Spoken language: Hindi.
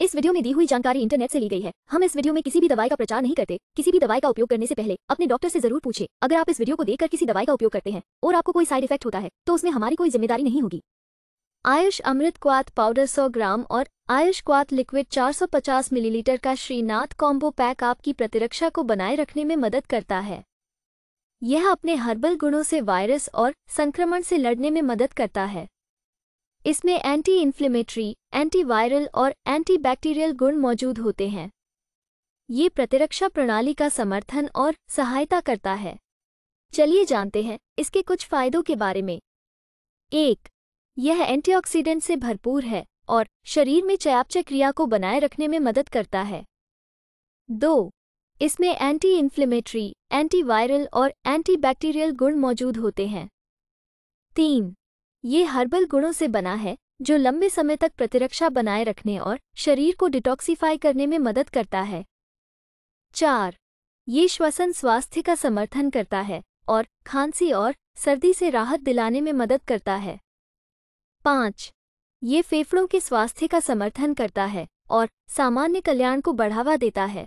इस वीडियो में दी हुई जानकारी इंटरनेट से ली गई है हम इस वीडियो में किसी भी दवाई का प्रचार नहीं करते किसी भी दवाई का उपयोग करने से पहले अपने डॉक्टर से जरूर पूछे अगर आप इस वीडियो को देखकर किसी दवाई का उपयोग करते हैं और आपको कोई साइड इफेक्ट होता है तो उसमें हमारी कोई जिम्मेदारी नहीं होगी आयुष अमृत क्वात पाउडर सौ ग्राम और आयुष क्वात लिक्विड चार मिलीलीटर का श्रीनाथ कॉम्बो पैक आपकी प्रतिरक्षा को बनाए रखने में मदद करता है यह अपने हर्बल गुणों से वायरस और संक्रमण से लड़ने में मदद करता है इसमें एंटी इन्फ्लेमेटरी एंटीवायरल और एंटीबैक्टीरियल गुण मौजूद होते हैं ये प्रतिरक्षा प्रणाली का समर्थन और सहायता करता है चलिए जानते हैं इसके कुछ फायदों के बारे में एक यह एंटीऑक्सीडेंट से भरपूर है और शरीर में चयापचय क्रिया को बनाए रखने में मदद करता है दो इसमें एंटी इन्फ्लेमेटरी एंटीवायरल और एंटीबैक्टीरियल गुण मौजूद होते हैं तीन ये हर्बल गुणों से बना है जो लंबे समय तक प्रतिरक्षा बनाए रखने और शरीर को डिटॉक्सीफाई करने में मदद करता है चार ये श्वसन स्वास्थ्य का समर्थन करता है और खांसी और सर्दी से राहत दिलाने में मदद करता है पाँच ये फेफड़ों के स्वास्थ्य का समर्थन करता है और सामान्य कल्याण को बढ़ावा देता है